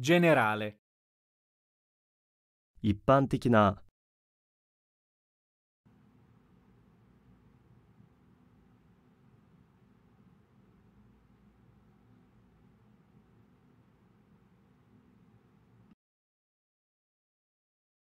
generale 一般的な